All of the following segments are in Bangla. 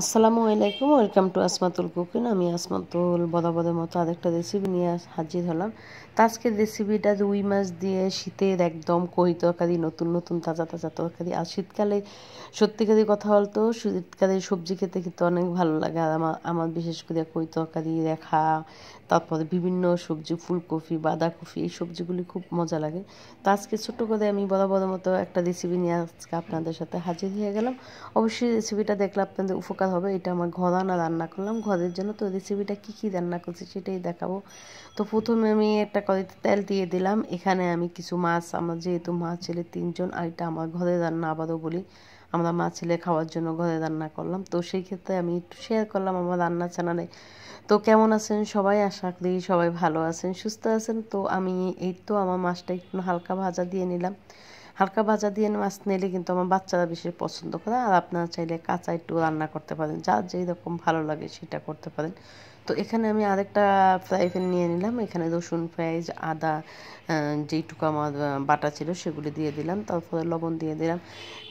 আসসালামু আলাইকুম ওয়েলকাম টু আসমাতুল কুকিং আমি আসমাতুল বদাবদের মতো আরেকটা রেসিপি নিয়ে হাজির হলাম তো আজকের রেসিপিটা রুই মাছ দিয়ে শীতের একদম কই তরকারি নতুন নতুন তাজা তাজা তরকারি আর শীতকালে সত্যিকারই কথা বলতো শীতকালে সবজি খেতে খেতে অনেক ভালো লাগে আর আমার আমার বিশেষ করে কই তরকারি রেখা তারপরে বিভিন্ন সবজি ফুলকপি বাঁধাকপি এই সবজিগুলি খুব মজা লাগে তো আজকে ছোটো করে আমি বদাবদের মতো একটা রেসিপি নিয়ে আজকে আপনাদের সাথে হাজির হয়ে গেলাম অবশ্যই রেসিপিটা দেখলে আপনাদের উপকার সকাল হবে এটা আমার ঘদানা রান্না করলাম ঘরের জন্য তো রেসিপিটা কী কী রান্না করছি সেটাই দেখাবো তো প্রথমে আমি একটা কড়িতে তেল দিয়ে দিলাম এখানে আমি কিছু মাছ আমার যেহেতু মাছ ছেলে তিনজন আর এটা আমার ঘরে রান্না আবারও বলি আমরা মাছ ছেলে খাওয়ার জন্য ঘরে রান্না করলাম তো সেই ক্ষেত্রে আমি একটু শেয়ার করলাম আমার রান্না চ্যানেলে তো কেমন আছেন সবাই আশা করি সবাই ভালো আছেন সুস্থ আছেন তো আমি এই তো আমার মাছটা একটু হালকা ভাজা দিয়ে নিলাম হালকা ভাজা দিয়ে মাছ নিলে কিন্তু আমার বাচ্চারা বেশি পছন্দ করে আর আপনারা চাইলে কাঁচা একটু রান্না করতে পারেন যার যেই রকম ভালো লাগে সেটা করতে পারেন তো এখানে আমি আরেকটা ফ্রাই প্যান নিয়ে নিলাম এখানে রসুন পেঁয়াজ আদা যেইটুকু আমার বাটা ছিল সেগুলি দিয়ে দিলাম তারপরে লবণ দিয়ে দিলাম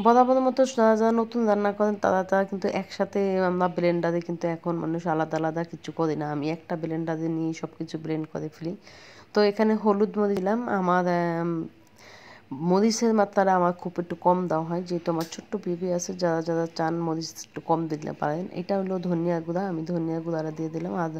বরাবর মতো যারা যারা নতুন রান্না করেন তারা তারা কিন্তু একসাথে আমরা ব্লেন্ডারে কিন্তু এখন মানুষ আলাদা আলাদা কিছু করি না আমি একটা ব্লেন্ডারে নিয়ে সব কিছু ব্লেন্ড করে ফেলি তো এখানে হলুদ মরি দিলাম আমার মরিচের মাত্রাটা আমার খুব একটু কম দেওয়া হয় যেহেতু আমার ছোট্ট বেবি আছে যারা যারা চান মরিচ একটু কম দিলে পারেন এটা হলো ধনিয়া গুঁড়া আমি ধনিয়া গুঁড়াটা দিয়ে দিলাম আর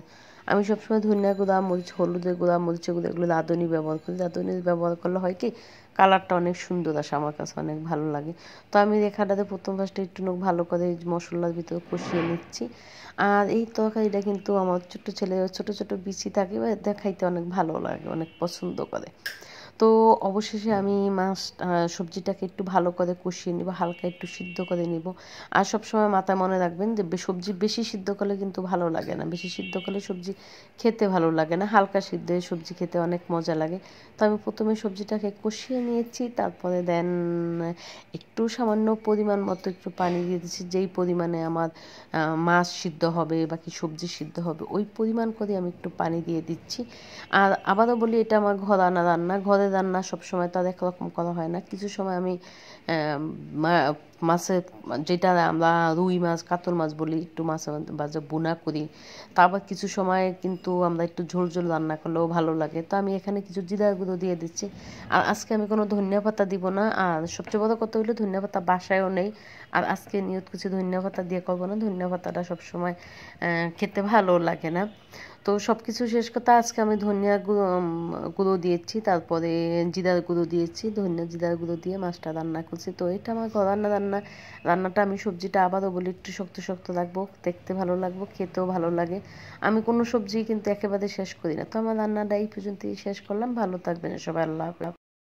আমি সবসময় ধনিয়া গুঁড়া মরিচ হলুদের গুঁড়া মরিচের গুঁড়া এগুলো লাদনি ব্যবহার করি লাদনি ব্যবহার করলে হয় কি কালারটা অনেক সুন্দর আসে আমার কাছে অনেক ভালো লাগে তো আমি রেখাটাতে প্রথম ফার্স্টে একটু ভালো করে মশলার ভিতরে কষিয়ে নিচ্ছি আর এই তরকারিটা কিন্তু আমার ছোট ছেলে ছোট ছোট বিচি থাকে খাইতে অনেক ভালো লাগে অনেক পছন্দ করে তো অবশেষে আমি মাছ সবজিটাকে একটু ভালো করে কষিয়ে নিব হালকা একটু সিদ্ধ করে নিব আর সবসময় মাথায় মনে রাখবেন যে সবজি বেশি সিদ্ধ করলে কিন্তু ভালো লাগে না বেশি সিদ্ধ করলে সবজি খেতে ভালো লাগে না হালকা সিদ্ধ সবজি খেতে অনেক মজা লাগে তো আমি প্রথমে সবজিটাকে কষিয়ে নিয়েছি তারপরে দেন একটু সামান্য পরিমাণ মতো একটু পানি দিয়ে দিচ্ছি যেই পরিমাণে আমার মাছ সিদ্ধ হবে বা কি সবজি সিদ্ধ হবে ওই পরিমাণ করে আমি একটু পানি দিয়ে দিচ্ছি আর আবারও বলি এটা আমার ঘরানা রান্না ঘরে রান্না সব সময় তো আর একরকম করা হয় না কিছু সময় আমি মাছের যেটা আমরা রুই মাছ কাতল মাছ বলি একটু মাছ বাজে বোনা করি তারপর কিছু সময় কিন্তু আমরা একটু ঝোল ঝোল রান্না করলেও ভালো লাগে তো আমি এখানে কিছু জিরা গুঁড়ো দিয়ে দিচ্ছি আর আজকে আমি কোনো ধনিয়া পাতা দিব না আর সবচেয়ে বড় কথা হলো ধনিয়া পাতা বাসায়ও নেই আর আজকে নিয়ত কিছু ধনিয়া পাতা দিয়ে করবো না ধনিয়া পাতাটা সবসময় খেতে ভালো লাগে না তো সব কিছু শেষ কথা আজকে আমি ধনিয়া গুঁড়ো দিয়েছি তারপরে জিরার গুঁড়ো দিয়েছি ধনিয়া জিরার গুঁড়ো দিয়ে মাছটা রান্না করছি তো এটা আমার ঘর রান্না রান্না রান্না রান্নাটা আমি সবজিটা আবারও বলি একটু শক্ত শক্ত লাগবো দেখতে ভালো লাগবো খেতেও ভালো লাগে আমি কোনো সবজি কিন্তু একেবারে শেষ করি না তো আমার রান্নাটা এই পর্যন্তই শেষ করলাম ভালো থাকবেন সবাই আল্লাহ